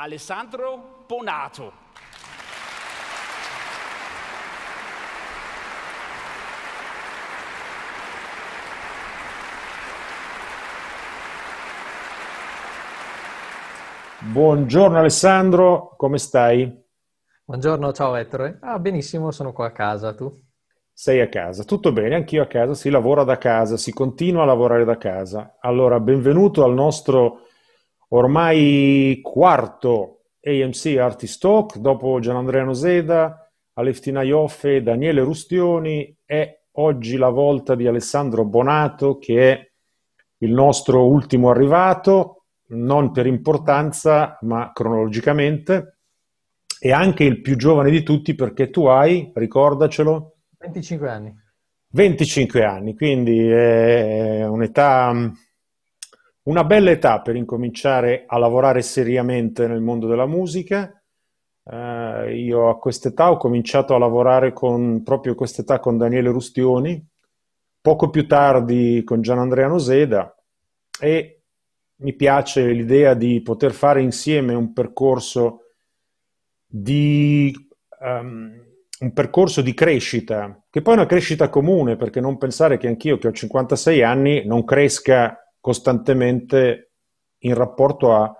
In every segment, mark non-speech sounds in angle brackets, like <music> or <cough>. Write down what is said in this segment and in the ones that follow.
Alessandro Bonato. Buongiorno Alessandro, come stai? Buongiorno, ciao Ettore. Ah, benissimo, sono qua a casa, tu? Sei a casa, tutto bene, anch'io a casa, si lavora da casa, si continua a lavorare da casa. Allora, benvenuto al nostro ormai quarto AMC Artist Talk dopo Gianandrea Noseda, Aleftina Ioffe, Daniele Rustioni È oggi la volta di Alessandro Bonato che è il nostro ultimo arrivato, non per importanza ma cronologicamente e anche il più giovane di tutti perché tu hai, ricordacelo, 25 anni. 25 anni, quindi è un'età una bella età per incominciare a lavorare seriamente nel mondo della musica. Eh, io a quest'età ho cominciato a lavorare con, proprio a quest'età con Daniele Rustioni, poco più tardi con Gianandrea Noseda e mi piace l'idea di poter fare insieme un percorso di, um, un percorso di crescita, che poi è una crescita comune, perché non pensare che anch'io che ho 56 anni non cresca costantemente in rapporto a,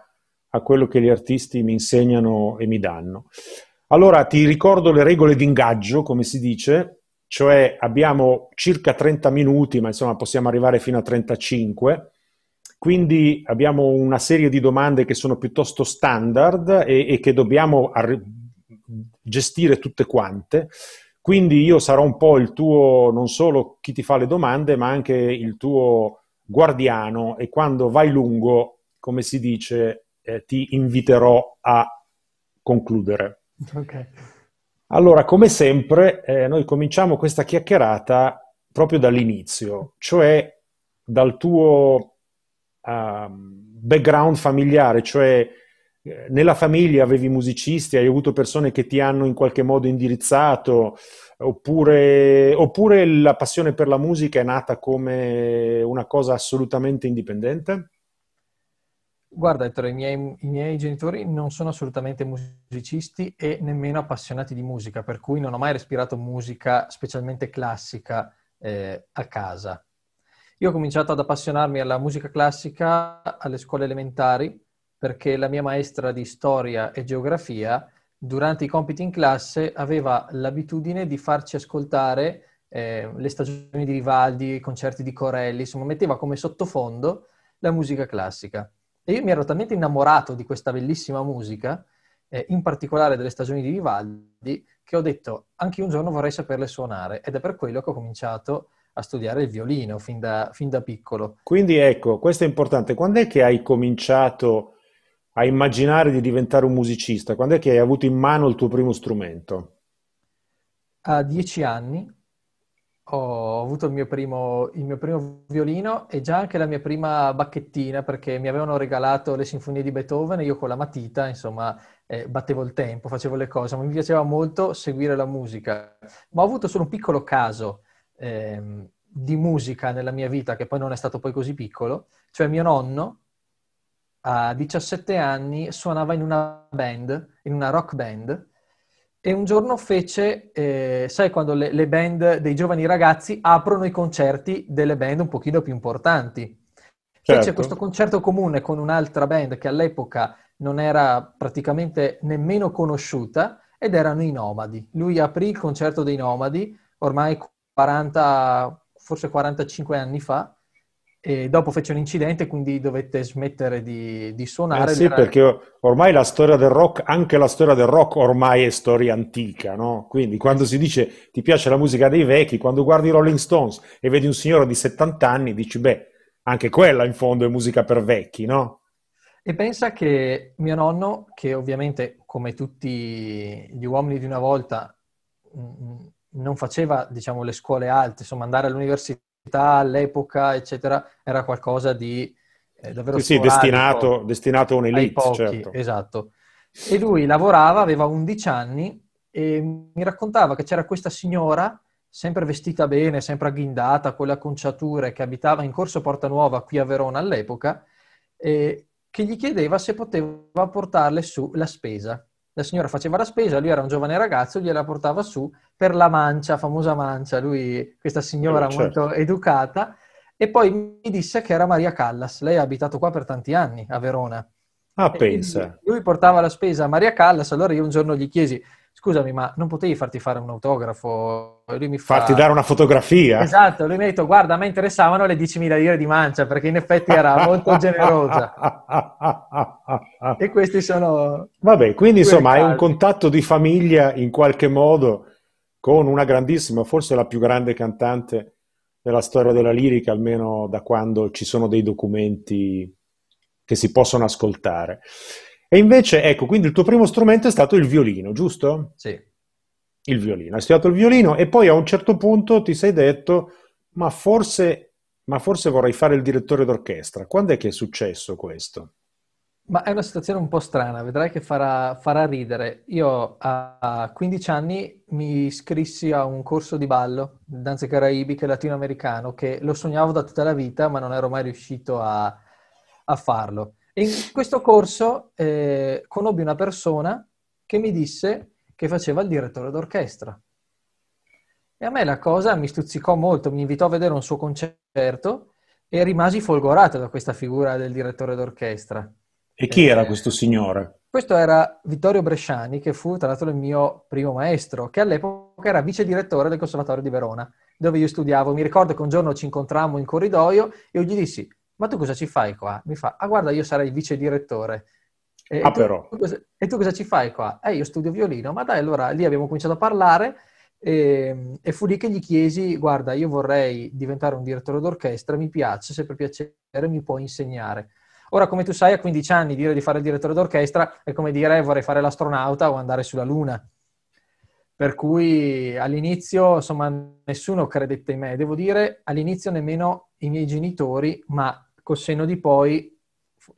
a quello che gli artisti mi insegnano e mi danno. Allora ti ricordo le regole di ingaggio, come si dice, cioè abbiamo circa 30 minuti, ma insomma possiamo arrivare fino a 35. Quindi abbiamo una serie di domande che sono piuttosto standard e, e che dobbiamo ar- gestire tutte quante. Quindi io sarò un po' il tuo, non solo chi ti fa le domande, ma anche il tuo guardiano e quando vai lungo, come si dice, eh, ti inviterò a concludere. Okay. Allora, come sempre, eh, noi cominciamo questa chiacchierata proprio dall'inizio, cioè dal tuo uh, background familiare, cioè eh, nella famiglia avevi musicisti, hai avuto persone che ti hanno in qualche modo indirizzato, Oppure, oppure la passione per la musica è nata come una cosa assolutamente indipendente? Guarda Ettore, i miei, i miei, genitori non sono assolutamente musicisti e nemmeno appassionati di musica, per cui non ho mai respirato musica, specialmente classica, eh, a casa. Io ho cominciato ad appassionarmi alla musica classica alle scuole elementari perché la mia maestra di storia e geografia durante i compiti in classe aveva l'abitudine di farci ascoltare eh, le stagioni di Rivaldi, i concerti di Corelli, insomma metteva come sottofondo la musica classica. E io mi ero talmente innamorato di questa bellissima musica, eh, in particolare delle stagioni di Vivaldi, che ho detto anche un giorno vorrei saperle suonare ed è per quello che ho cominciato a studiare il violino fin da, fin da piccolo. Quindi ecco, questo è importante. Quando è che hai cominciato a immaginare di diventare un musicista? Quando è che hai avuto in mano il tuo primo strumento? A dieci anni ho avuto il mio, primo, il mio primo violino e già anche la mia prima bacchettina perché mi avevano regalato le sinfonie di Beethoven e io con la matita, insomma, eh, battevo il tempo, facevo le cose, ma mi piaceva molto seguire la musica. Ma ho avuto solo un piccolo caso eh, di musica nella mia vita, che poi non è stato poi così piccolo, cioè mio nonno a 17 anni suonava in una band, in una rock band, e un giorno fece, eh, sai quando le, le, band dei giovani ragazzi aprono i concerti delle band un pochino più importanti. Certo. Fece questo concerto comune con un'altra band che all'epoca non era praticamente nemmeno conosciuta ed erano i Nomadi. Lui aprì il concerto dei Nomadi ormai 40, forse 45 anni fa e dopo fece un incidente quindi dovette smettere di, di suonare. Eh sì, era... perché ormai la storia del rock, anche la storia del rock ormai è storia antica, no? Quindi quando si dice ti piace la musica dei vecchi, quando guardi i Rolling Stones e vedi un signore di 70 anni, dici beh, anche quella in fondo è musica per vecchi, no? E pensa che mio nonno, che ovviamente come tutti gli uomini di una volta mm, mm, non faceva diciamo le scuole alte, insomma andare all'università, all'epoca, eccetera, era qualcosa di eh, davvero sì, destinato, destinato, a un'elite, pochi, certo. Esatto. E lui lavorava, aveva 11 anni e mi raccontava che c'era questa signora, sempre vestita bene, sempre agghindata, con le acconciature, che abitava in Corso Porta Nuova qui a Verona all'epoca, e che gli chiedeva se poteva portarle su la spesa. La signora faceva la spesa, lui era un giovane ragazzo, gliela portava su per la mancia, famosa mancia, lui, questa signora eh, certo. molto educata, e poi mi disse che era Maria Callas, lei ha abitato qua per tanti anni a Verona. Ah, pensa. Lui portava la spesa a Maria Callas, allora io un giorno gli chiesi, scusami, ma non potevi farti fare un autografo? Fa... Farti dare una fotografia? Esatto, lui mi ha detto, guarda, a me interessavano le 10.000 lire di mancia, perché in effetti era molto <laughs> generosa. e questi sono... Vabbè, quindi insomma hai un contatto di famiglia in qualche modo con una grandissima, forse la più grande cantante della storia della lirica, almeno da quando ci sono dei documenti che si possono ascoltare. E invece, ecco, quindi il tuo primo strumento è stato il violino, giusto? Sì. Il violino, hai studiato il violino e poi a un certo punto ti sei detto, ma forse, ma forse vorrei fare il direttore d'orchestra. Quando è che è successo questo? Ma è una situazione un po' strana, vedrai che farà, farà ridere. Io a 15 anni mi iscrissi a un corso di ballo, danze caraibiche latinoamericano, che lo sognavo da tutta la vita, ma non ero mai riuscito a, a farlo. E in questo corso eh, conobbi una persona che mi disse che faceva il direttore d'orchestra. E a me la cosa mi stuzzicò molto, mi invitò a vedere un suo concerto e rimasi folgorato da questa figura del direttore d'orchestra e chi era eh, questo signore? Questo era Vittorio Bresciani, che fu tra l'altro il mio primo maestro, che all'epoca era vice direttore del Conservatorio di Verona, dove io studiavo. Mi ricordo che un giorno ci incontrammo in corridoio e io gli dissi, ma tu cosa ci fai qua? Mi fa, ah guarda, io sarei vice direttore. E, ah, tu, però. e tu cosa ci fai qua? Eh, io studio violino, ma dai, allora lì abbiamo cominciato a parlare e, ehm, e, fu lì che gli chiesi, guarda, io vorrei diventare un direttore d'orchestra, mi piace, se per piacere mi puoi insegnare. Ora, come tu sai, a 15 anni dire di fare il direttore d'orchestra è come dire eh, vorrei fare l'astronauta o andare sulla Luna. Per cui all'inizio, insomma, nessuno credette in me. Devo dire, all'inizio nemmeno i miei genitori, ma col senno di poi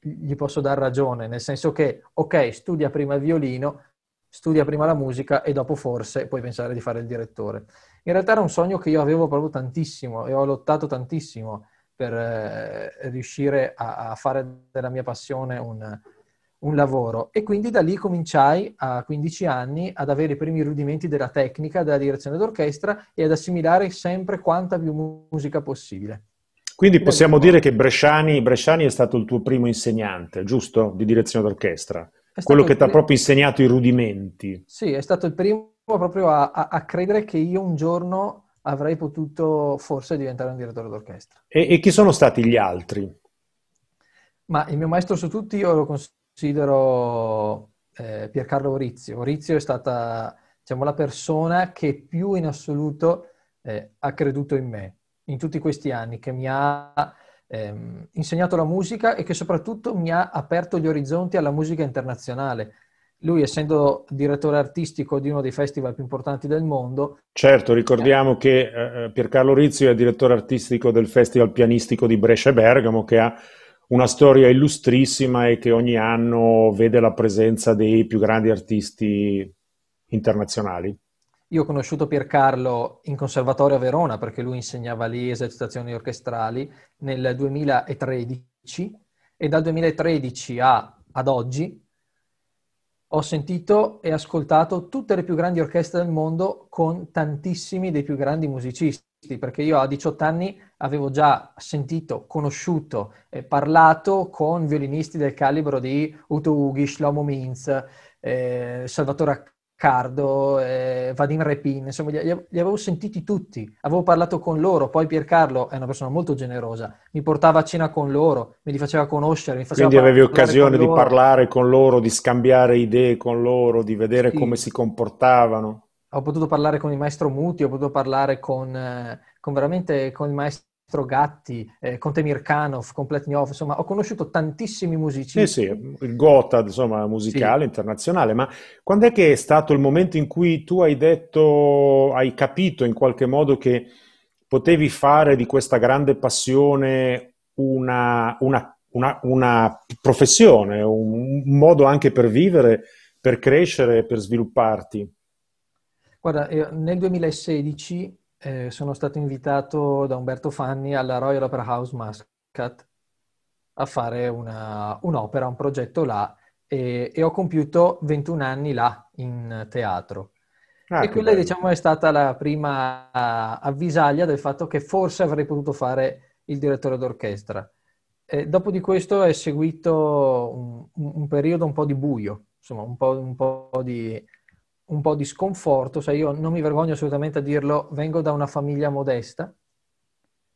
gli posso dar ragione, nel senso che, ok, studia prima il violino, studia prima la musica e dopo forse puoi pensare di fare il direttore. In realtà era un sogno che io avevo proprio tantissimo e ho lottato tantissimo per eh, riuscire a, fare della mia passione un, un, lavoro. E quindi da lì cominciai a 15 anni ad avere i primi rudimenti della tecnica, della direzione d'orchestra e ad assimilare sempre quanta più musica possibile. Quindi possiamo dire che Bresciani, Bresciani è stato il tuo primo insegnante, giusto? Di direzione d'orchestra. Quello che ti ha proprio insegnato i rudimenti. Sì, è stato il primo proprio a, a, a credere che io un giorno avrei potuto forse diventare un direttore d'orchestra. E, e chi sono stati gli altri? Ma il mio maestro su tutti io lo considero eh, Piercarlo Orizio. Orizio è stata diciamo, la persona che più in assoluto eh, ha creduto in me in tutti questi anni, che mi ha ehm, insegnato la musica e che soprattutto mi ha aperto gli orizzonti alla musica internazionale lui essendo direttore artistico di uno dei festival più importanti del mondo. Certo, ricordiamo che eh, eh, Piercarlo Rizzi è direttore artistico del Festival Pianistico di Brescia e Bergamo, che ha una storia illustrissima e che ogni anno vede la presenza dei più grandi artisti internazionali. Io ho conosciuto Piercarlo in conservatorio a Verona perché lui insegnava lì esercitazioni orchestrali nel 2013 e dal 2013 a, ad oggi ho sentito e ascoltato tutte le più grandi orchestre del mondo con tantissimi dei più grandi musicisti, perché io a 18 anni avevo già sentito, conosciuto e parlato con violinisti del calibro di Uto Ughi, Shlomo Minz, eh, Salvatore Cardo, eh, Vadim Repin, insomma, li, li, avevo sentiti tutti, avevo parlato con loro, poi Piercarlo è eh, una persona molto generosa, mi portava a cena con loro, mi li faceva conoscere. Mi faceva Quindi avevi occasione di parlare con loro, di scambiare idee con loro, di vedere sì. come si comportavano. Ho potuto parlare con il maestro Muti, ho potuto parlare con, eh, con veramente con il maestro Gatti, eh, Conte Mirkanov, Kompletnyov, insomma ho conosciuto tantissimi musicisti. Eh sì, il Gotha, insomma, musicale, sì. internazionale, ma quando è che è stato il momento in cui tu hai detto, hai capito in qualche modo che potevi fare di questa grande passione una, una, una, una professione, un modo anche per vivere, per crescere, per svilupparti? Guarda, eh, nel 2016 eh, sono stato invitato da Umberto Fanni alla Royal Opera House Muscat a fare una, un'opera, un progetto là e, e, ho compiuto 21 anni là in teatro. Ah, e quella diciamo è stata la prima avvisaglia del fatto che forse avrei potuto fare il direttore d'orchestra. E dopo di questo è seguito un, un, periodo un po' di buio, insomma un po', un po di un po' di sconforto, sai, io non mi vergogno assolutamente a dirlo, vengo da una famiglia modesta.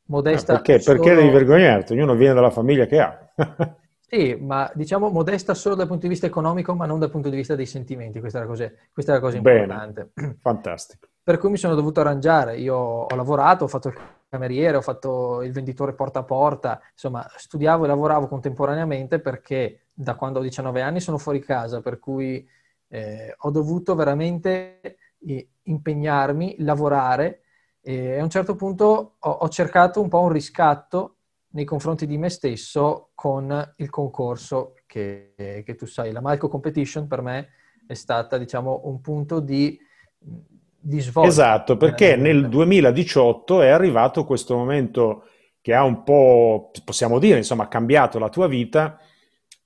Modesta ah, perché? Solo... perché devi vergognarti? Ognuno viene dalla famiglia che ha. <laughs> sì, ma diciamo modesta solo dal punto di vista economico, ma non dal punto di vista dei sentimenti, questa è la cosa, questa è la cosa Bene. importante. <clears throat> Fantastico. Per cui mi sono dovuto arrangiare, io ho lavorato, ho fatto il cameriere, ho fatto il venditore porta a porta, insomma studiavo e lavoravo contemporaneamente perché da quando ho 19 anni sono fuori casa, per cui eh, ho dovuto veramente eh, impegnarmi, lavorare eh, e a un certo punto ho, ho cercato un po' un riscatto nei confronti di me stesso con il concorso che, che, tu sai. La Malco Competition per me è stata, diciamo, un punto di, di svolta. Esatto, perché eh, nel 2018 eh. è arrivato questo momento che ha un po', possiamo dire, insomma, cambiato la tua vita,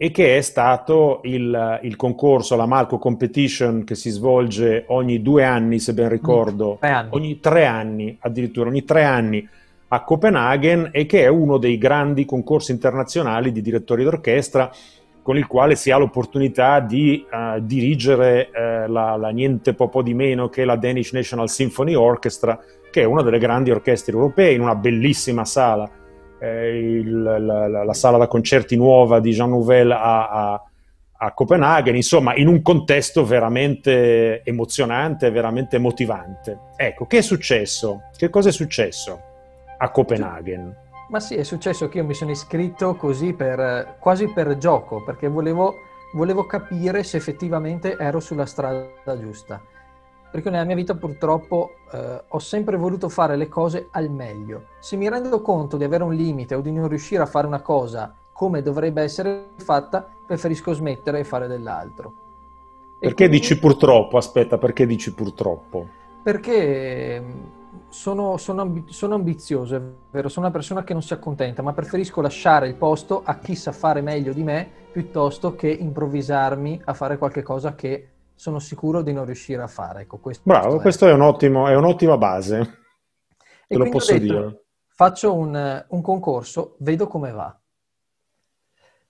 e che è stato il, il concorso, la Malco Competition che si svolge ogni due anni, se ben ricordo, mm, tre ogni tre anni addirittura, ogni tre anni a Copenaghen e che è uno dei grandi concorsi internazionali di direttori d'orchestra con il quale si ha l'opportunità di uh, dirigere uh, la, la, niente po' di meno che la Danish National Symphony Orchestra, che è una delle grandi orchestre europee, in una bellissima sala eh, il, la, la, sala da concerti nuova di Jean Nouvel a, a, a Copenaghen, insomma in un contesto veramente emozionante, veramente motivante. Ecco, che è successo? Che cosa è successo a Copenaghen? Ma sì, è successo che io mi sono iscritto così per, quasi per gioco, perché volevo, volevo capire se effettivamente ero sulla strada giusta perché nella mia vita purtroppo eh, ho sempre voluto fare le cose al meglio. Se mi rendo conto di avere un limite o di non riuscire a fare una cosa come dovrebbe essere fatta, preferisco smettere e fare dell'altro. perché quindi... dici purtroppo? Aspetta, perché dici purtroppo? Perché mm, sono, sono, amb- sono ambizioso, è vero, sono una persona che non si accontenta, ma preferisco lasciare il posto a chi sa fare meglio di me piuttosto che improvvisarmi a fare qualcosa che sono sicuro di non riuscire a fare. Ecco, questo Bravo, questo è, è, un ottimo, è un'ottima base, te e lo posso detto, dire. Faccio un, un, concorso, vedo come va.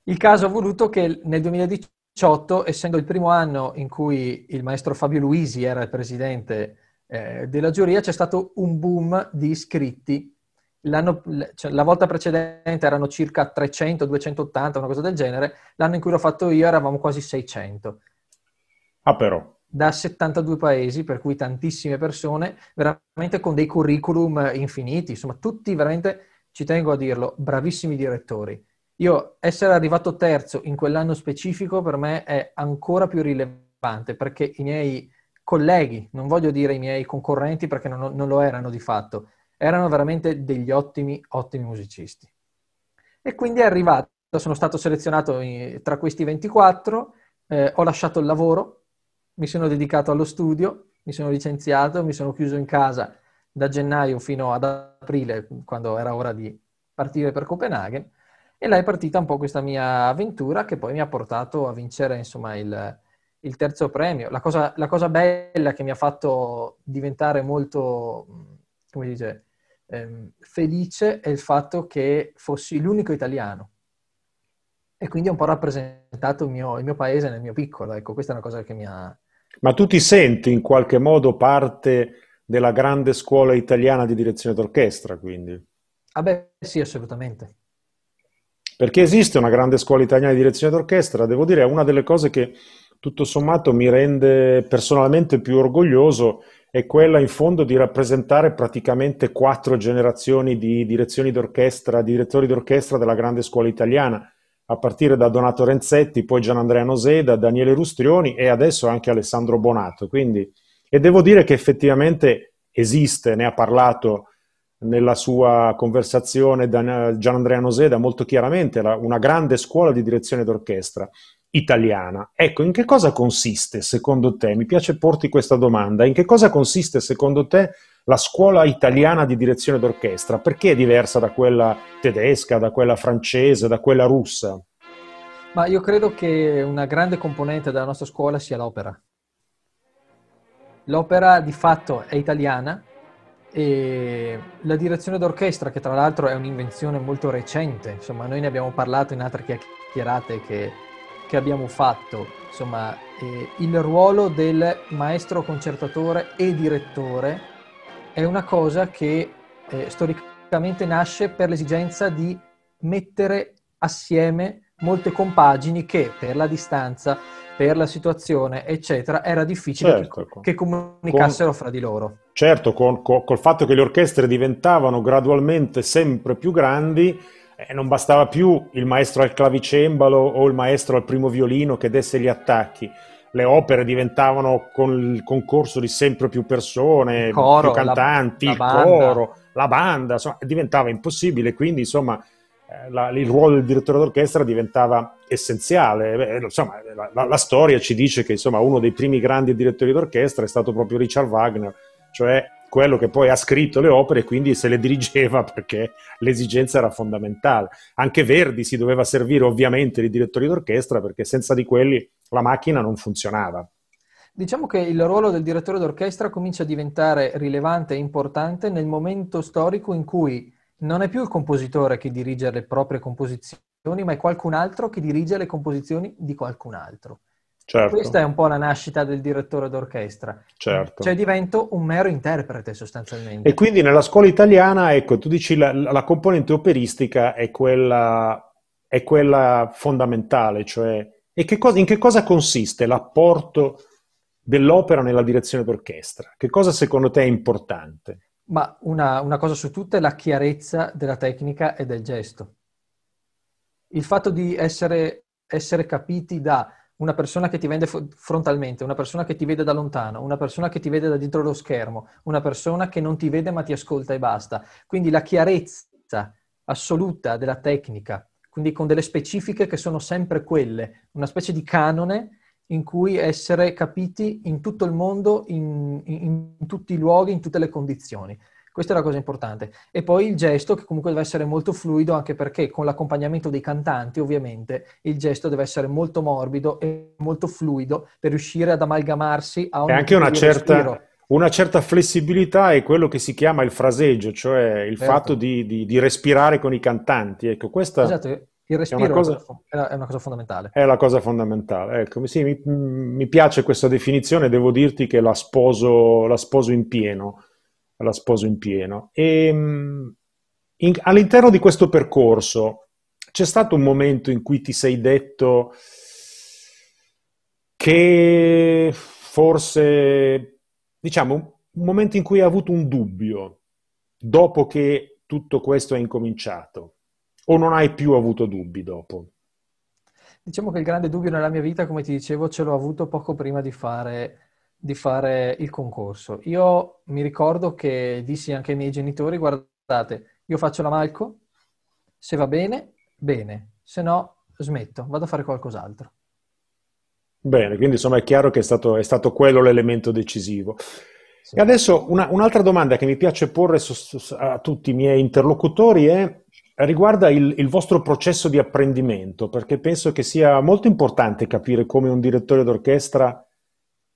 Il caso ha voluto che nel 2018, essendo il primo anno in cui il maestro Fabio Luisi era il presidente eh, della giuria, c'è stato un boom di iscritti. Cioè, la volta precedente erano circa 300, 280, una cosa del genere. L'anno in cui l'ho fatto io eravamo quasi 600 Ah, però. Da 72 paesi, per cui tantissime persone, veramente con dei curriculum infiniti, insomma, tutti veramente, ci tengo a dirlo, bravissimi direttori. Io essere arrivato terzo in quell'anno specifico per me è ancora più rilevante perché i miei colleghi, non voglio dire i miei concorrenti perché non, non lo erano di fatto, erano veramente degli ottimi, ottimi musicisti. E quindi è arrivato, sono stato selezionato in, eh, tra questi 24, eh, ho lasciato il lavoro mi sono dedicato allo studio, mi sono licenziato, mi sono chiuso in casa da gennaio fino ad aprile, quando era ora di partire per Copenaghen, e là è partita un po' questa mia avventura che poi mi ha portato a vincere insomma, il, il, terzo premio. La cosa, la cosa, bella che mi ha fatto diventare molto, come dice, ehm, felice è il fatto che fossi l'unico italiano. E quindi ho un po' rappresentato il mio, il mio paese nel mio piccolo. Ecco, questa è una cosa che mi ha, ma tu ti senti in qualche modo parte della grande scuola italiana di direzione d'orchestra, quindi? Ah beh, sì, assolutamente. Perché esiste una grande scuola italiana di direzione d'orchestra, devo dire, è una delle cose che tutto sommato mi rende personalmente più orgoglioso è quella in fondo di rappresentare praticamente quattro generazioni di direzioni d'orchestra, di direttori d'orchestra della grande scuola italiana a partire da Donato Renzetti, poi Gianandrea Noseda, Daniele Rustrioni e adesso anche Alessandro Bonato. Quindi, e devo dire che effettivamente esiste, ne ha parlato nella sua conversazione Gianandrea Noseda molto chiaramente, una grande scuola di direzione d'orchestra italiana. Ecco, in che cosa consiste secondo te? Mi piace porti questa domanda. In che cosa consiste secondo te la scuola italiana di direzione d'orchestra, perché è diversa da quella tedesca, da quella francese, da quella russa? Ma io credo che una grande componente della nostra scuola sia l'opera. L'opera di fatto è italiana e la direzione d'orchestra, che tra l'altro è un'invenzione molto recente, insomma noi ne abbiamo parlato in altre chiacchierate che, che abbiamo fatto, insomma eh, il ruolo del maestro concertatore e direttore è una cosa che eh, storicamente nasce per l'esigenza di mettere assieme molte compagini che per la distanza, per la situazione, eccetera, era difficile certo, che, che, comunicassero con, fra di loro. Certo, con, con, col fatto che le orchestre diventavano gradualmente sempre più grandi, eh, non bastava più il maestro al clavicembalo o il maestro al primo violino che desse gli attacchi le opere diventavano con il concorso di sempre più persone, coro, più cantanti, la, la il coro, la banda, insomma, diventava impossibile, quindi insomma eh, la, il ruolo del direttore d'orchestra diventava essenziale. Eh, insomma, eh, la, la, storia ci dice che insomma, uno dei primi grandi direttori d'orchestra è stato proprio Richard Wagner, cioè quello che poi ha scritto le opere e quindi se le dirigeva <laughs> perché l'esigenza era fondamentale. Anche Verdi si doveva servire ovviamente di direttori d'orchestra perché senza di quelli la macchina non funzionava. Diciamo che il ruolo del direttore d'orchestra comincia a diventare rilevante e importante nel momento storico in cui non è più il compositore che dirige le proprie composizioni, ma è qualcun altro che dirige le composizioni di qualcun altro. Certo. Questa è un po' la nascita del direttore d'orchestra. Certo. Cioè divento un mero interprete sostanzialmente. E quindi nella scuola italiana, ecco, tu dici la, la componente operistica è quella, è quella fondamentale, cioè che cosa, in che cosa consiste l'apporto dell'opera nella direzione d'orchestra? Che cosa secondo te è importante? Ma una, una cosa su tutte è la chiarezza della tecnica e del gesto. Il fatto di essere, essere capiti da una persona che ti vende frontalmente, una persona che ti vede da lontano, una persona che ti vede da dietro lo schermo, una persona che non ti vede ma ti ascolta e basta. Quindi la chiarezza assoluta della tecnica, quindi con delle specifiche che sono sempre quelle, una specie di canone in cui essere capiti in tutto il mondo, in, in, in tutti i luoghi, in tutte le condizioni. Questa è la cosa importante. E poi il gesto che comunque deve essere molto fluido anche perché con l'accompagnamento dei cantanti ovviamente il gesto deve essere molto morbido e molto fluido per riuscire ad amalgamarsi a ogni E anche una certa, una certa, flessibilità è quello che si chiama il fraseggio, cioè il certo. fatto di, di, di, respirare con i cantanti. Ecco, questa... Esatto. Il respiro è una, cosa, è una, cosa, fondamentale. È la cosa fondamentale. Ecco, sì, mi, mi, piace questa definizione, devo dirti che la sposo, la sposo in pieno la sposo in pieno. E, ehm, in, all'interno di questo percorso c'è stato un momento in cui ti sei detto che forse, diciamo, un momento in cui hai avuto un dubbio dopo che tutto questo è incominciato o non hai più avuto dubbi dopo? Diciamo che il grande dubbio nella mia vita, come ti dicevo, ce l'ho avuto poco prima di fare di fare il concorso. Io mi ricordo che dissi anche ai miei genitori, guardate, io faccio la Malco, se va bene, bene, se no smetto, vado a fare qualcos'altro. Bene, quindi insomma è chiaro che è stato, è stato quello l'elemento decisivo. Sì. E adesso una, un'altra domanda che mi piace porre su, a tutti i miei interlocutori è riguarda il, il, vostro processo di apprendimento, perché penso che sia molto importante capire come un direttore d'orchestra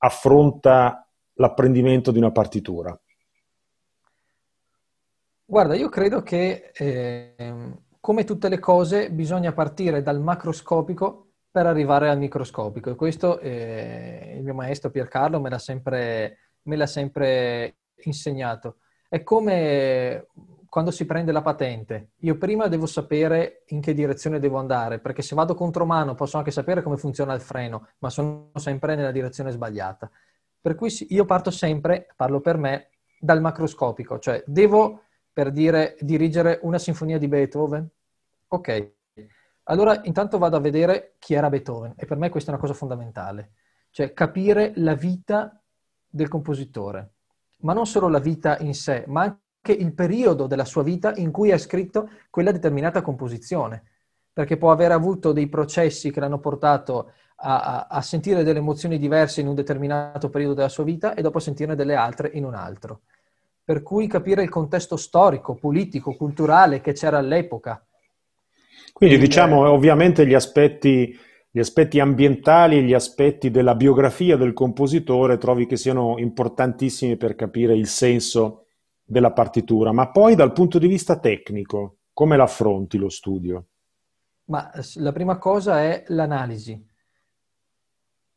affronta l'apprendimento di una partitura? Guarda, io credo che eh, come tutte le cose bisogna partire dal macroscopico per arrivare al microscopico e questo eh, il mio maestro Piercarlo me me l'ha sempre insegnato. È come quando si prende la patente, io prima devo sapere in che direzione devo andare, perché se vado contro mano posso anche sapere come funziona il freno, ma sono sempre nella direzione sbagliata. Per cui io parto sempre, parlo per me, dal macroscopico, cioè devo, per dire, dirigere una sinfonia di Beethoven? Ok, allora intanto vado a vedere chi era Beethoven e per me questa è una cosa fondamentale, cioè capire la vita del compositore, ma non solo la vita in sé, ma anche anche il periodo della sua vita in cui ha scritto quella determinata composizione, perché può aver avuto dei processi che l'hanno portato a, a, sentire delle emozioni diverse in un determinato periodo della sua vita e dopo sentirne delle altre in un altro. Per cui capire il contesto storico, politico, culturale che c'era all'epoca. Quindi diciamo eh, ovviamente gli aspetti, gli aspetti ambientali e gli aspetti della biografia del compositore trovi che siano importantissimi per capire il senso della partitura, ma poi dal punto di vista tecnico, come l'affronti lo studio? Ma la prima cosa è l'analisi.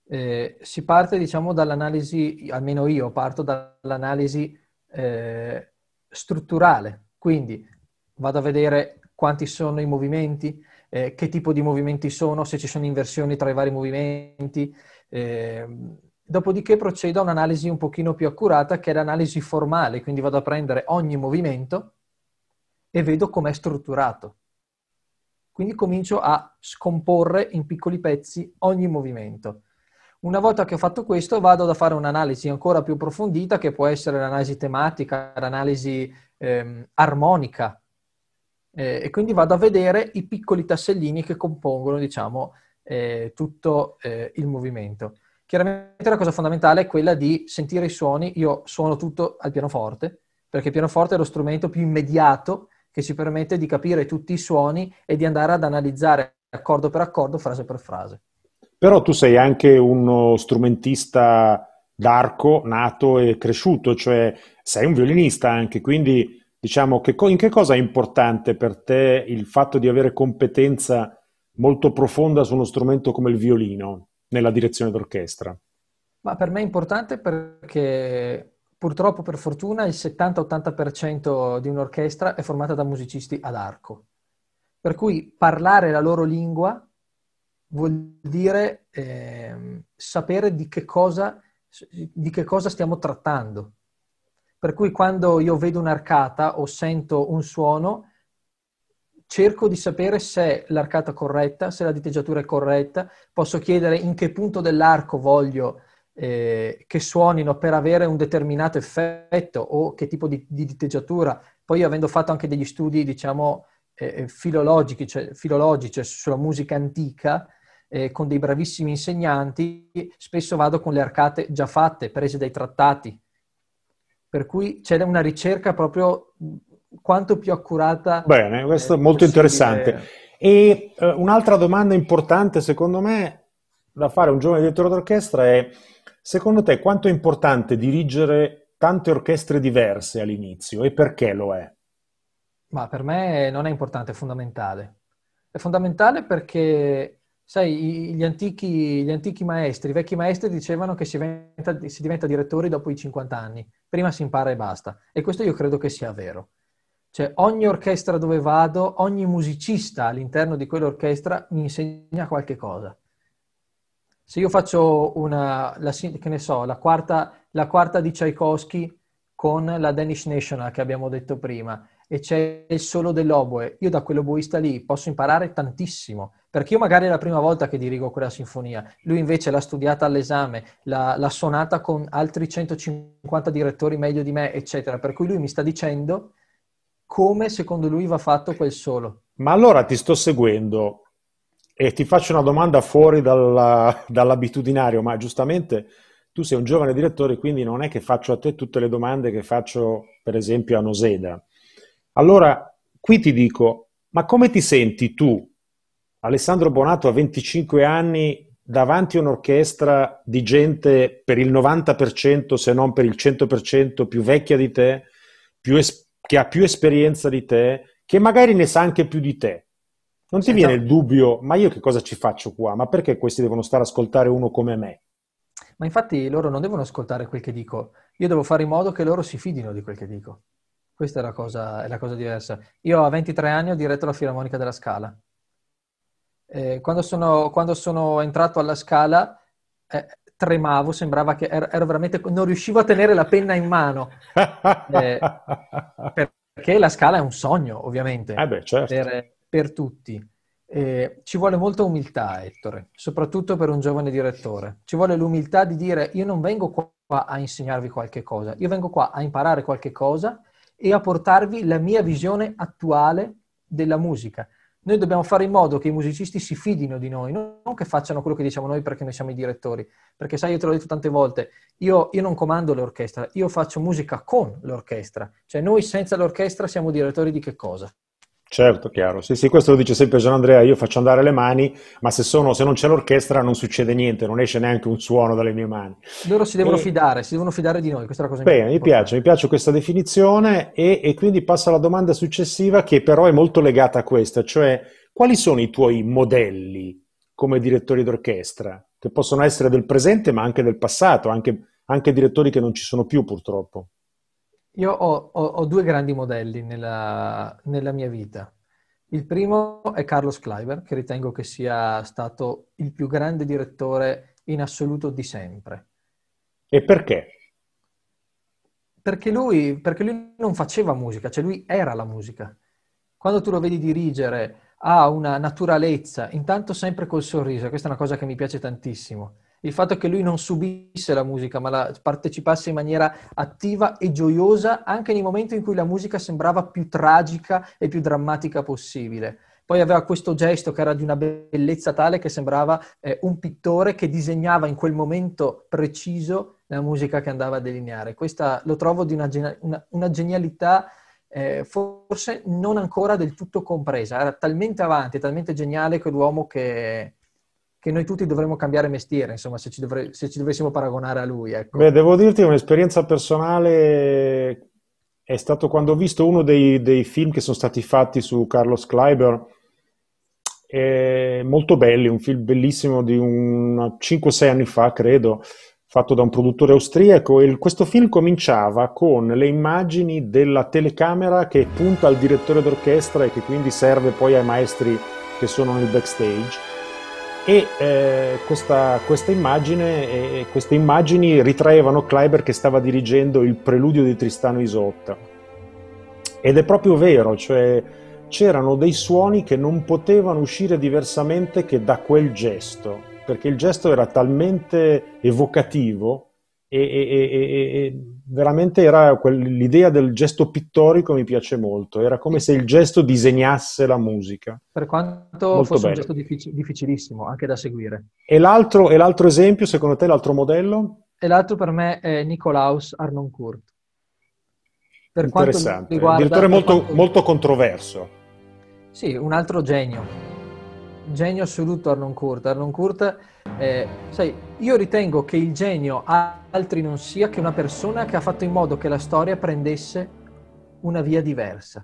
Eh, si parte, diciamo, dall'analisi, almeno io parto dall'analisi eh, strutturale, quindi vado a vedere quanti sono i movimenti, eh, che tipo di movimenti sono, se ci sono inversioni tra i vari movimenti, ehm, Dopodiché procedo a un'analisi un pochino più accurata che è l'analisi formale, quindi vado a prendere ogni movimento e vedo com'è strutturato. Quindi comincio a scomporre in piccoli pezzi ogni movimento. Una volta che ho fatto questo vado a fare un'analisi ancora più approfondita che può essere l'analisi tematica, l'analisi ehm, armonica eh, e quindi vado a vedere i piccoli tassellini che compongono diciamo, eh, tutto eh, il movimento. Chiaramente la cosa fondamentale è quella di sentire i suoni, io suono tutto al pianoforte, perché il pianoforte è lo strumento più immediato che ci permette di capire tutti i suoni e di andare ad analizzare accordo per accordo, frase per frase. Però tu sei anche uno strumentista d'arco nato e cresciuto, cioè sei un violinista anche, quindi diciamo che in che cosa è importante per te il fatto di avere competenza molto profonda su uno strumento come il violino? nella direzione d'orchestra? Ma per me è importante perché purtroppo, per fortuna, il 70-80% di un'orchestra è formata da musicisti ad arco. Per cui parlare la loro lingua vuol dire eh, sapere di che, cosa, di che cosa stiamo trattando. Per cui quando io vedo un'arcata o sento un suono, cerco di sapere se l'arcata è corretta, se la diteggiatura è corretta, posso chiedere in che punto dell'arco voglio eh, che suonino per avere un determinato effetto o che tipo di, di diteggiatura. Poi avendo fatto anche degli studi, diciamo, eh, eh filologici, cioè, filologici, cioè, sulla musica antica, eh, con dei bravissimi insegnanti, spesso vado con le arcate già fatte, prese dai trattati. Per cui c'è una ricerca proprio quanto più accurata. Bene, questo è molto interessante. E eh, un'altra domanda importante, secondo me, da fare a un giovane direttore d'orchestra è, secondo te, quanto è importante dirigere tante orchestre diverse all'inizio e perché lo è? Ma per me non è importante, è fondamentale. È fondamentale perché, sai, gli antichi, gli antichi maestri, i vecchi maestri dicevano che si diventa, si diventa direttori dopo i 50 anni, prima si impara e basta. E questo io credo che sia vero. Cioè ogni orchestra dove vado, ogni musicista all'interno di quell'orchestra mi insegna qualche cosa. Se io faccio una, la, che ne so, la quarta, la quarta di Tchaikovsky con la Danish National che abbiamo detto prima, e c'è il solo dell'oboe, io da quell'oboista lì posso imparare tantissimo, perché io magari è la prima volta che dirigo quella sinfonia, lui invece l'ha studiata all'esame, l'ha, l'ha suonata con altri 150 direttori meglio di me, eccetera, per cui lui mi sta dicendo come secondo lui va fatto quel solo. Ma allora ti sto seguendo e ti faccio una domanda fuori dalla, dall'abitudinario, ma giustamente tu sei un giovane direttore, quindi non è che faccio a te tutte le domande che faccio, per esempio, a Noseda. Allora, qui ti dico, ma come ti senti tu, Alessandro Bonato, a 25 anni, davanti a un'orchestra di gente per il 90%, se non per il 100% più vecchia di te, più esperta? che ha più esperienza di te, che magari ne sa anche più di te. Non ti viene il esatto. dubbio, ma io che cosa ci faccio qua? Ma perché questi devono stare a ascoltare uno come me? Ma infatti loro non devono ascoltare quel che dico, io devo fare in modo che loro si fidino di quel che dico. Questa è la cosa, è la cosa diversa. Io a 23 anni ho diretto la Filarmonica della Scala. Eh, quando, sono, quando, sono, entrato alla Scala, eh, tremavo, sembrava che ero, ero veramente... non riuscivo a tenere la penna in mano. Eh, perché la scala è un sogno, ovviamente, eh beh, certo. per, per, tutti. Eh, ci vuole molta umiltà, Ettore, soprattutto per un giovane direttore. Ci vuole l'umiltà di dire io non vengo qua a insegnarvi qualche cosa, io vengo qua a imparare qualche cosa e a portarvi la mia visione attuale della musica noi dobbiamo fare in modo che i musicisti si fidino di noi, non che facciano quello che diciamo noi perché noi siamo i direttori. Perché sai, io te l'ho detto tante volte, io, io non comando l'orchestra, io faccio musica con l'orchestra. Cioè noi senza l'orchestra siamo direttori di che cosa? Certo, chiaro. Sì, sì, questo lo dice sempre Gianandrea, io faccio andare le mani, ma se, sono, se non c'è l'orchestra non succede niente, non esce neanche un suono dalle mie mani. Loro si devono e... fidare, si devono fidare di noi, questa è la cosa Bene, mi piace, mi piace questa definizione e, e quindi passo alla domanda successiva che però è molto legata a questa, cioè quali sono i tuoi modelli come direttori d'orchestra, che possono essere del presente ma anche del passato, anche, anche direttori che non ci sono più purtroppo? Io ho, ho, ho due grandi modelli nella, nella mia vita. Il primo è Carlos Kleiber, che ritengo che sia stato il più grande direttore in assoluto di sempre. E perché? Perché lui, perché lui, non faceva musica, cioè lui era la musica. Quando tu lo vedi dirigere ha una naturalezza, intanto sempre col sorriso, questa è una cosa che mi piace tantissimo il fatto che lui non subisse la musica, ma la partecipasse in maniera attiva e gioiosa anche nei momenti in cui la musica sembrava più tragica e più drammatica possibile. Poi aveva questo gesto che era di una bellezza tale che sembrava eh, un pittore che disegnava in quel momento preciso la musica che andava a delineare. Questa lo trovo di una, una, una genialità eh, forse non ancora del tutto compresa. Era talmente avanti, talmente geniale quell'uomo che che noi tutti dovremmo cambiare mestiere, insomma, se ci, dovre- se ci dovessimo paragonare a lui. Ecco. Beh, devo dirti un'esperienza personale è stato quando ho visto uno dei, dei film che sono stati fatti su Carlos Kleiber, è molto belli, un film bellissimo di 5-6 anni fa, credo, fatto da un produttore austriaco e questo film cominciava con le immagini della telecamera che punta al direttore d'orchestra e che quindi serve poi ai maestri che sono nel backstage e eh, questa, questa immagine, eh, queste immagini ritraevano Kleiber che stava dirigendo il preludio di Tristano Isotta. Ed è proprio vero, cioè c'erano dei suoni che non potevano uscire diversamente che da quel gesto, perché il gesto era talmente evocativo e, e, e, veramente era l'idea del gesto pittorico mi piace molto, era come se il gesto disegnasse la musica. Per quanto molto fosse bello. un gesto diffic- difficilissimo anche da seguire. E l'altro, e l'altro, esempio, secondo te, l'altro modello? E l'altro per me è Nicolaus Arnoncourt. Per Interessante, riguarda, un direttore molto, quanto... molto controverso. Sì, un altro genio genio assoluto Arnon Kurt. Arnon Kurt, eh, sai, io ritengo che il genio altri non sia che una persona che ha fatto in modo che la storia prendesse una via diversa.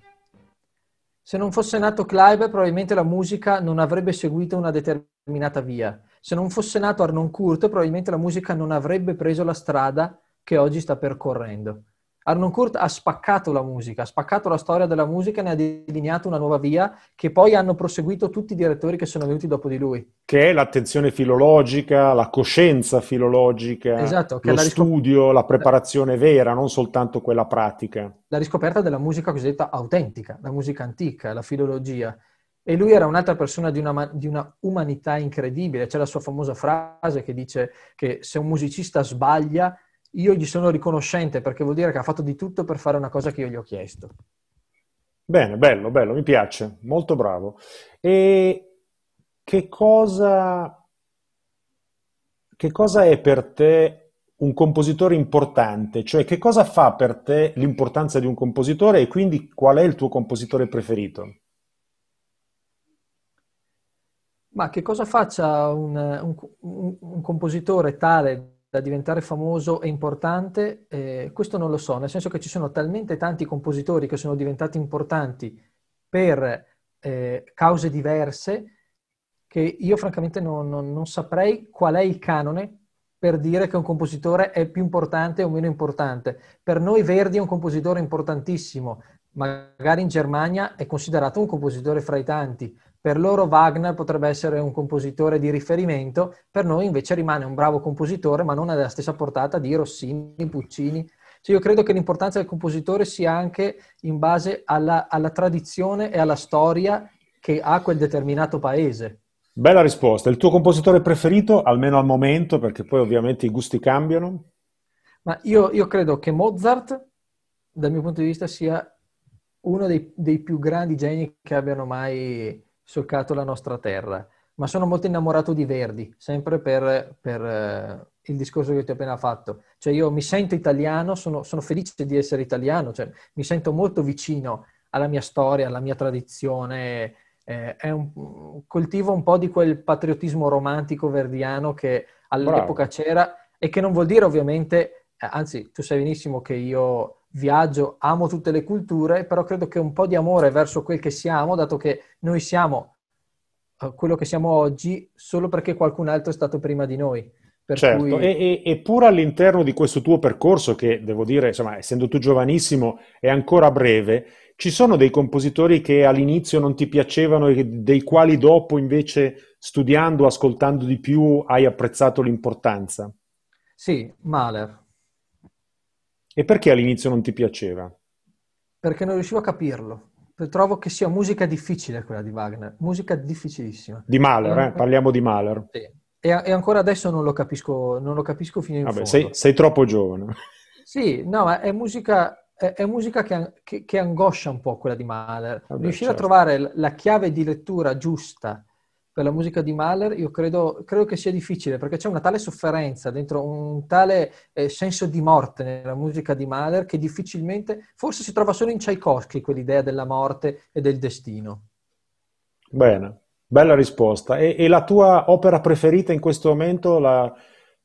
Se non fosse nato Clive, probabilmente la musica non avrebbe seguito una determinata via. Se non fosse nato Arnon Curto, probabilmente la musica non avrebbe preso la strada che oggi sta percorrendo. Arnon Kurt ha spaccato la musica, ha spaccato la storia della musica, ne ha delineato una nuova via che poi hanno proseguito tutti i direttori che sono venuti dopo di lui. Che è l'attenzione filologica, la coscienza filologica, esatto, lo la studio, la preparazione vera, non soltanto quella pratica. La riscoperta della musica cosiddetta autentica, la musica antica, la filologia. E lui era un'altra persona di una, di una, umanità incredibile. C'è la sua famosa frase che dice che se un musicista sbaglia io gli sono riconoscente perché vuol dire che ha fatto di tutto per fare una cosa che io gli ho chiesto. Bene, bello, bello, mi piace, molto bravo. E che cosa, che cosa è per te un compositore importante? Cioè che cosa fa per te l'importanza di un compositore e quindi qual è il tuo compositore preferito? Ma che cosa faccia un, un, un compositore tale da diventare famoso e importante, eh, questo non lo so, nel senso che ci sono talmente tanti compositori che sono diventati importanti per eh, cause diverse che io francamente non, non, non, saprei qual è il canone per dire che un compositore è più importante o meno importante. Per noi Verdi è un compositore importantissimo, magari in Germania è considerato un compositore fra i tanti, per loro Wagner potrebbe essere un compositore di riferimento, per noi invece rimane un bravo compositore, ma non è della stessa portata di Rossini, Puccini. Cioè io credo che l'importanza del compositore sia anche in base alla, alla tradizione e alla storia che ha quel determinato paese. Bella risposta. Il tuo compositore preferito, almeno al momento, perché poi ovviamente i gusti cambiano? Ma io, io credo che Mozart, dal mio punto di vista, sia uno dei, dei più grandi geni che abbiano mai solcato la nostra terra, ma sono molto innamorato di Verdi, sempre per, per eh, il discorso che ti ho appena fatto. Cioè io mi sento italiano, sono, sono felice di essere italiano, cioè mi sento molto vicino alla mia storia, alla mia tradizione, eh, un, coltivo un po' di quel patriottismo romantico verdiano che all'epoca Bravo. c'era e che non vuol dire ovviamente, eh, anzi tu sai benissimo che io viaggio, amo tutte le culture, però credo che un po' di amore verso quel che siamo, dato che noi siamo eh, quello che siamo oggi solo perché qualcun altro è stato prima di noi. Certo. Cui... E, e, e, pur all'interno di questo tuo percorso, che devo dire, insomma, essendo tu giovanissimo, è ancora breve, ci sono dei compositori che all'inizio non ti piacevano e dei quali dopo invece studiando, ascoltando di più, hai apprezzato l'importanza? Sì, Mahler. E perché all'inizio non ti piaceva? Perché non riuscivo a capirlo. Trovo che sia musica difficile quella di Wagner, musica difficilissima. Di Mahler, eh? eh parliamo di Mahler. Sì. E, e, ancora adesso non lo capisco, non lo capisco fino in Vabbè, sei, sei, troppo giovane. Sì, no, ma è musica, è, è musica che, che, che, angoscia un po' quella di Mahler. Vabbè, Riuscire certo. a trovare la chiave di lettura giusta per la musica di Mahler, io credo, credo, che sia difficile perché c'è una tale sofferenza dentro un tale eh, senso di morte nella musica di Mahler che difficilmente, forse si trova solo in Tchaikovsky quell'idea della morte e del destino. Bene, bella risposta. E, e la tua opera preferita in questo momento, la,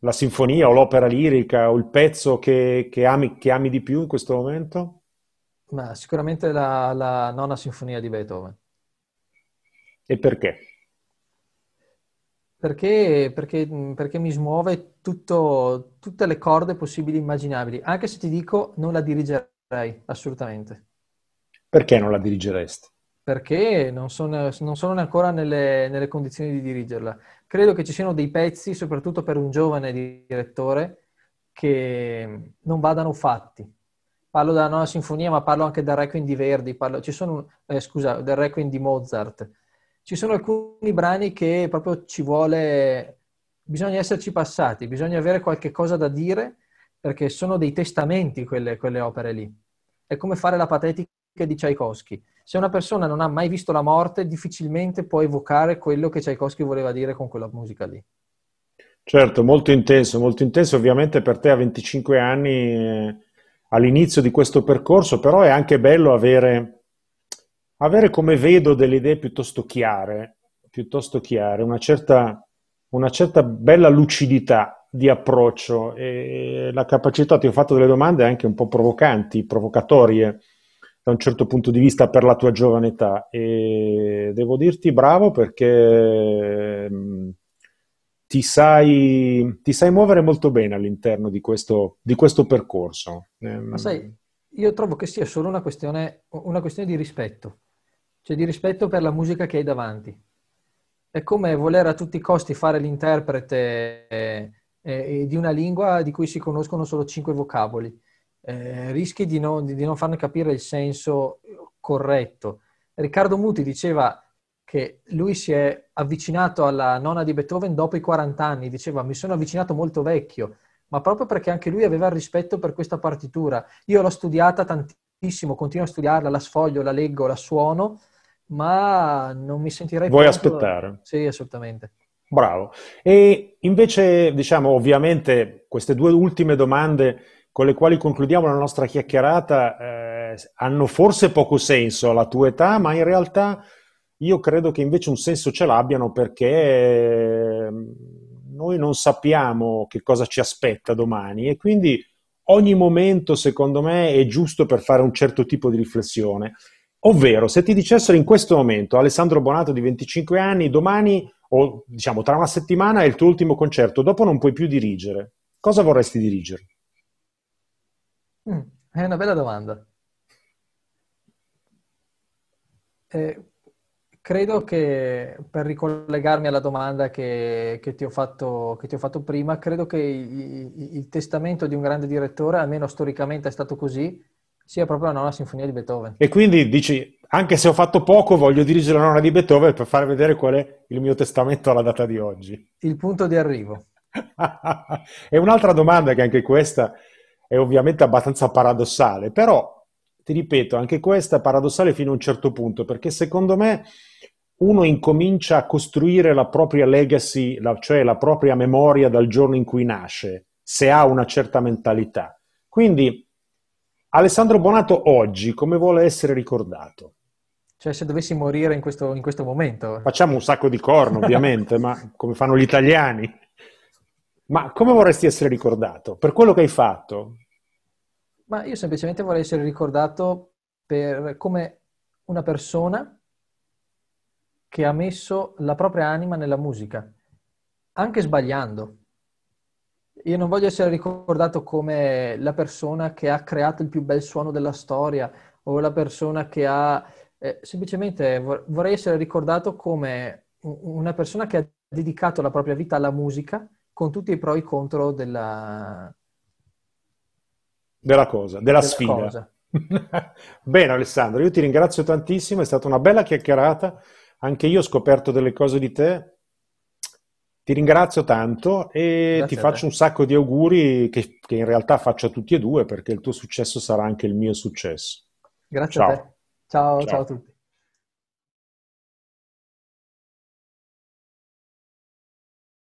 la sinfonia o l'opera lirica o il pezzo che, che, ami, che ami di più in questo momento? Ma sicuramente la, la nona sinfonia di Beethoven. E perché? Perché, perché, perché, mi smuove tutto, tutte le corde possibili e immaginabili, anche se ti dico non la dirigerei assolutamente. Perché non la dirigeresti? Perché non sono, non sono ancora nelle, nelle, condizioni di dirigerla. Credo che ci siano dei pezzi, soprattutto per un giovane direttore, che non vadano fatti. Parlo della Nona Sinfonia, ma parlo anche del Requiem di Verdi, parlo, sono, eh, scusa, del Requiem di Mozart ci sono alcuni brani che proprio ci vuole, bisogna esserci passati, bisogna avere qualche cosa da dire perché sono dei testamenti quelle, quelle opere lì. È come fare la patetica di Tchaikovsky. Se una persona non ha mai visto la morte, difficilmente può evocare quello che Tchaikovsky voleva dire con quella musica lì. Certo, molto intenso, molto intenso ovviamente per te a 25 anni eh, all'inizio di questo percorso, però è anche bello avere avere come vedo delle idee piuttosto chiare, piuttosto chiare una, certa, una certa bella lucidità di approccio e la capacità, ti ho fatto delle domande anche un po' provocanti, provocatorie da un certo punto di vista per la tua giovane età e devo dirti bravo perché mm, ti sai, ti sai muovere molto bene all'interno di questo, di questo percorso. Ma sai, ehm, io trovo che sia solo una questione, una questione di rispetto cioè di rispetto per la musica che hai davanti. È come voler a tutti i costi fare l'interprete eh, eh, eh di una lingua di cui si conoscono solo cinque vocaboli. Eh, rischi di, no, di, non farne capire il senso corretto. Riccardo Muti diceva che lui si è avvicinato alla nonna di Beethoven dopo i 40 anni, diceva mi sono avvicinato molto vecchio, ma proprio perché anche lui aveva il rispetto per questa partitura. Io l'ho studiata tantissimo, continuo a studiarla, la sfoglio, la leggo, la suono, ma non mi sentirei... Vuoi pronto... aspettare? Sì, assolutamente. Bravo. E invece, diciamo, ovviamente queste due ultime domande con le quali concludiamo la nostra chiacchierata eh, hanno forse poco senso alla tua età, ma in realtà io credo che invece un senso ce l'abbiano perché ehm, noi non sappiamo che cosa ci aspetta domani e quindi ogni momento, secondo me, è giusto per fare un certo tipo di riflessione. Ovvero, se ti dicessero in questo momento, Alessandro Bonato di 25 anni, domani o diciamo tra una settimana è il tuo ultimo concerto, dopo non puoi più dirigere, cosa vorresti dirigere? Mm, è una bella domanda. Eh, credo che per ricollegarmi alla domanda che, che, ti, ho fatto, che ti, ho fatto, prima, credo che il, il testamento di un grande direttore, almeno storicamente è stato così, sì, è proprio la nona sinfonia di Beethoven. E quindi dici, anche se ho fatto poco, voglio dirigere la nona di Beethoven per far vedere qual è il mio testamento alla data di oggi. Il punto di arrivo. e <laughs> un'altra domanda che anche questa è ovviamente abbastanza paradossale, però ti ripeto, anche questa è paradossale fino a un certo punto, perché secondo me uno incomincia a costruire la propria legacy, la, cioè la propria memoria dal giorno in cui nasce, se ha una certa mentalità. Quindi Alessandro Bonato oggi come vuole essere ricordato? Cioè se dovessi morire in questo, in questo momento. Facciamo un sacco di corno ovviamente, <laughs> ma come fanno gli italiani. Ma come vorresti essere ricordato? Per quello che hai fatto? Ma io semplicemente vorrei essere ricordato per, come una persona che ha messo la propria anima nella musica, anche sbagliando. Io non voglio essere ricordato come la persona che ha creato il più bel suono della storia o la persona che ha... Eh, semplicemente vorrei essere ricordato come una persona che ha dedicato la propria vita alla musica con tutti i pro e i contro della... Della cosa, della, della sfida. Cosa. <laughs> Bene Alessandro, io ti ringrazio tantissimo, è stata una bella chiacchierata, anche io ho scoperto delle cose di te ti ringrazio tanto e Grazie ti faccio un sacco di auguri che, che, in realtà faccio a tutti e due perché il tuo successo sarà anche il mio successo. Grazie ciao. a te. Ciao, ciao, ciao a tutti.